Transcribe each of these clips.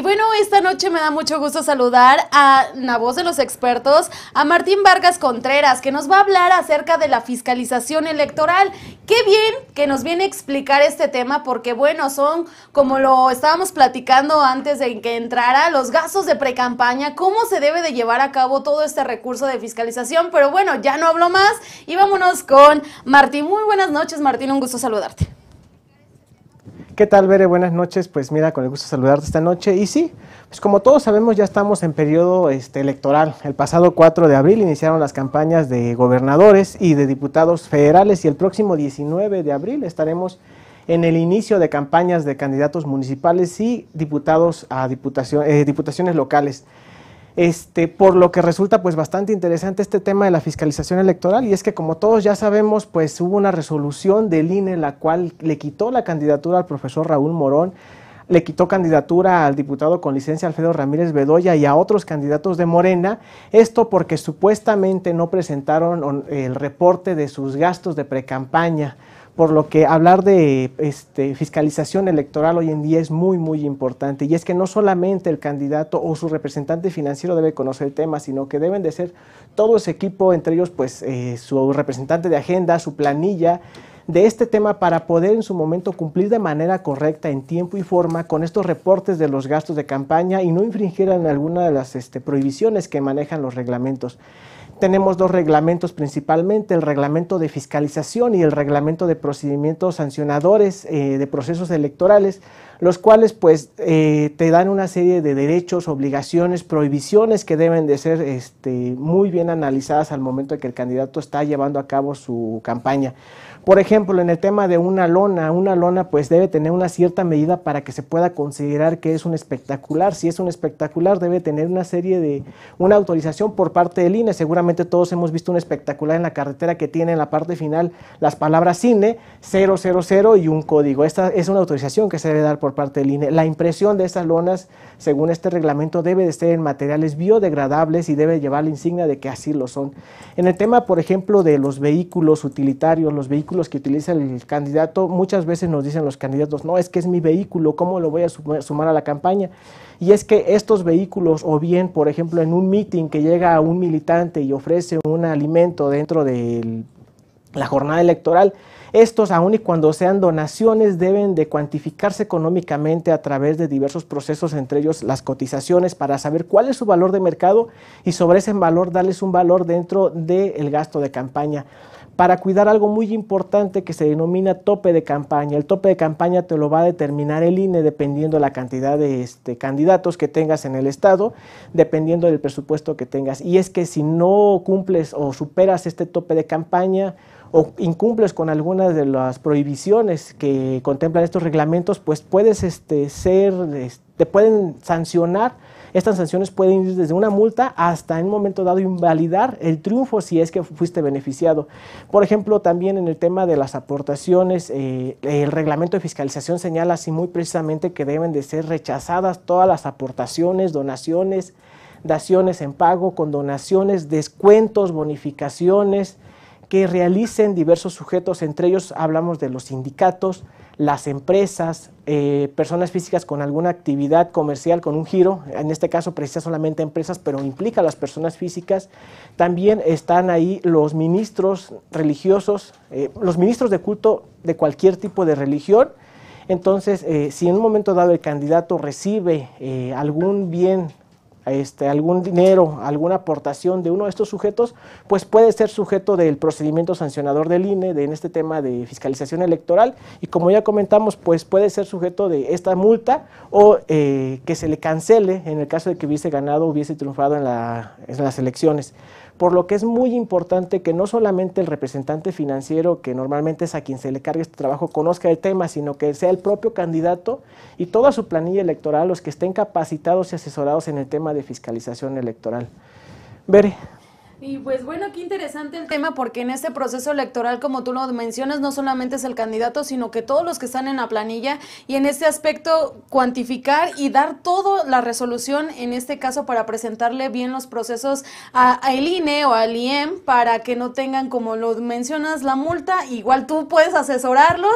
Y bueno, esta noche me da mucho gusto saludar a la voz de los expertos, a Martín Vargas Contreras, que nos va a hablar acerca de la fiscalización electoral. Qué bien que nos viene a explicar este tema, porque bueno, son, como lo estábamos platicando antes de que entrara, los gastos de precampaña, cómo se debe de llevar a cabo todo este recurso de fiscalización. Pero bueno, ya no hablo más y vámonos con Martín. Muy buenas noches, Martín, un gusto saludarte. ¿Qué tal, Bere? Buenas noches. Pues mira, con el gusto de saludarte esta noche. Y sí, pues como todos sabemos, ya estamos en periodo este, electoral. El pasado 4 de abril iniciaron las campañas de gobernadores y de diputados federales y el próximo 19 de abril estaremos en el inicio de campañas de candidatos municipales y diputados a eh, diputaciones locales. Este, por lo que resulta pues bastante interesante este tema de la fiscalización electoral y es que como todos ya sabemos pues hubo una resolución del INE la cual le quitó la candidatura al profesor Raúl Morón, le quitó candidatura al diputado con licencia Alfredo Ramírez Bedoya y a otros candidatos de Morena, esto porque supuestamente no presentaron el reporte de sus gastos de precampaña por lo que hablar de este, fiscalización electoral hoy en día es muy, muy importante. Y es que no solamente el candidato o su representante financiero debe conocer el tema, sino que deben de ser todo ese equipo, entre ellos pues eh, su representante de agenda, su planilla, de este tema para poder en su momento cumplir de manera correcta, en tiempo y forma, con estos reportes de los gastos de campaña y no en alguna de las este, prohibiciones que manejan los reglamentos tenemos dos reglamentos principalmente, el reglamento de fiscalización y el reglamento de procedimientos sancionadores eh, de procesos electorales, los cuales pues eh, te dan una serie de derechos, obligaciones, prohibiciones que deben de ser este, muy bien analizadas al momento de que el candidato está llevando a cabo su campaña. Por ejemplo, en el tema de una lona, una lona pues debe tener una cierta medida para que se pueda considerar que es un espectacular. Si es un espectacular debe tener una serie de, una autorización por parte del INE, seguramente todos hemos visto un espectacular en la carretera que tiene en la parte final las palabras cine 000 y un código. Esta es una autorización que se debe dar por parte del INE. La impresión de estas lonas, según este reglamento, debe de ser en materiales biodegradables y debe llevar la insignia de que así lo son. En el tema, por ejemplo, de los vehículos utilitarios, los vehículos que utiliza el candidato, muchas veces nos dicen los candidatos, no, es que es mi vehículo, ¿cómo lo voy a sumar a la campaña? Y es que estos vehículos, o bien, por ejemplo, en un meeting que llega un militante y ofrece un alimento dentro de la jornada electoral, estos, aun y cuando sean donaciones, deben de cuantificarse económicamente a través de diversos procesos, entre ellos las cotizaciones, para saber cuál es su valor de mercado y sobre ese valor darles un valor dentro del gasto de campaña para cuidar algo muy importante que se denomina tope de campaña. El tope de campaña te lo va a determinar el INE dependiendo la cantidad de este, candidatos que tengas en el estado, dependiendo del presupuesto que tengas. Y es que si no cumples o superas este tope de campaña, o incumples con algunas de las prohibiciones que contemplan estos reglamentos, pues puedes este, ser, este, te pueden sancionar estas sanciones pueden ir desde una multa hasta en un momento dado invalidar el triunfo si es que fuiste beneficiado. Por ejemplo, también en el tema de las aportaciones, eh, el reglamento de fiscalización señala así muy precisamente que deben de ser rechazadas todas las aportaciones, donaciones, daciones en pago, con donaciones, descuentos, bonificaciones que realicen diversos sujetos, entre ellos hablamos de los sindicatos, las empresas, eh, personas físicas con alguna actividad comercial con un giro, en este caso precisa solamente empresas, pero implica a las personas físicas. También están ahí los ministros religiosos, eh, los ministros de culto de cualquier tipo de religión. Entonces, eh, si en un momento dado el candidato recibe algún bien este, algún dinero, alguna aportación de uno de estos sujetos, pues puede ser sujeto del procedimiento sancionador del INE de, en este tema de fiscalización electoral y como ya comentamos, pues puede ser sujeto de esta multa o eh, que se le cancele en el caso de que hubiese ganado, hubiese triunfado en las elecciones por lo que es muy importante que no solamente el representante financiero, que normalmente es a quien se le cargue este trabajo, conozca el tema, sino que sea el propio candidato y toda su planilla electoral, los que estén capacitados y asesorados en el tema de fiscalización electoral. Bere. Y pues bueno, qué interesante el tema porque en este proceso electoral, como tú lo mencionas, no solamente es el candidato, sino que todos los que están en la planilla y en este aspecto cuantificar y dar toda la resolución, en este caso para presentarle bien los procesos a, INE o al IEM para que no tengan, como lo mencionas, la multa. Igual tú puedes asesorarlos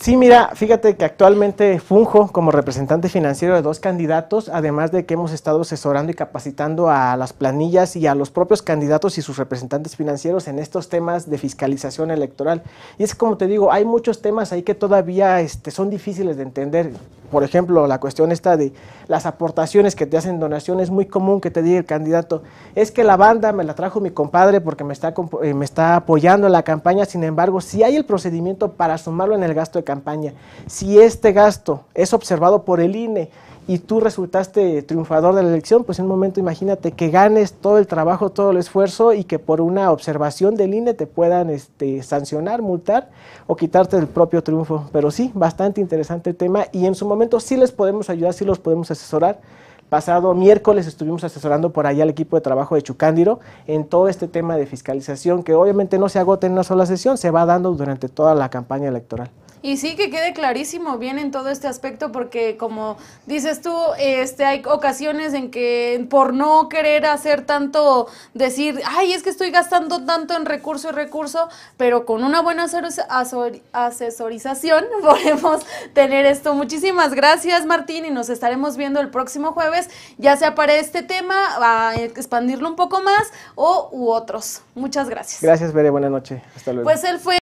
Sí, mira, fíjate que actualmente funjo como representante financiero de dos candidatos, además de que hemos estado asesorando y capacitando a las planillas y a los propios candidatos y sus representantes financieros en estos temas de fiscalización electoral. Y es como te digo, hay muchos temas ahí que todavía este, son difíciles de entender por ejemplo, la cuestión está de las aportaciones que te hacen donaciones, es muy común que te diga el candidato, es que la banda me la trajo mi compadre porque me está, eh, me está apoyando en la campaña, sin embargo, si hay el procedimiento para sumarlo en el gasto de campaña, si este gasto es observado por el INE y tú resultaste triunfador de la elección, pues en un momento imagínate que ganes todo el trabajo, todo el esfuerzo y que por una observación del INE te puedan este, sancionar, multar o quitarte el propio triunfo. Pero sí, bastante interesante el tema y en su momento sí les podemos ayudar, sí los podemos asesorar. Pasado miércoles estuvimos asesorando por allá al equipo de trabajo de Chucándiro en todo este tema de fiscalización que obviamente no se agota en una sola sesión, se va dando durante toda la campaña electoral. Y sí, que quede clarísimo bien en todo este aspecto, porque como dices tú, este, hay ocasiones en que por no querer hacer tanto, decir, ay, es que estoy gastando tanto en recurso y recurso, pero con una buena asesorización podemos tener esto. Muchísimas gracias, Martín, y nos estaremos viendo el próximo jueves, ya sea para este tema, a expandirlo un poco más, o u otros. Muchas gracias. Gracias, Bere, buena noche. Hasta luego. Pues él fue